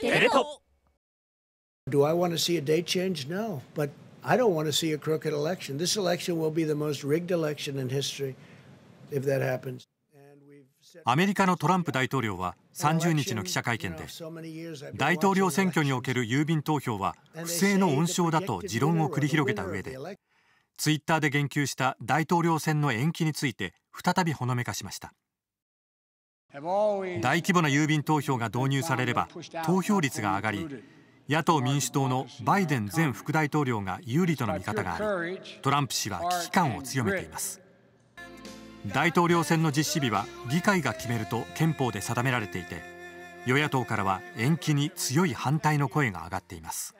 テレ東 Do I want to see a date change? No. But I don't want to see a crooked election. This election will be the most rigged election in history if that happens. アメリカのトランプ大統領は30日の記者会見で大統領選挙における郵便投票は不正の温床だと持論を繰り広げた上でツイッターで言及した大統領選の延期について再びほのめかしました。大規模な郵便投票が導入されれば投票率が上がり野党・民主党のバイデン前副大統領が有利との見方がありトランプ氏は危機感を強めています大統領選の実施日は議会が決めると憲法で定められていて与野党からは延期に強い反対の声が上がっています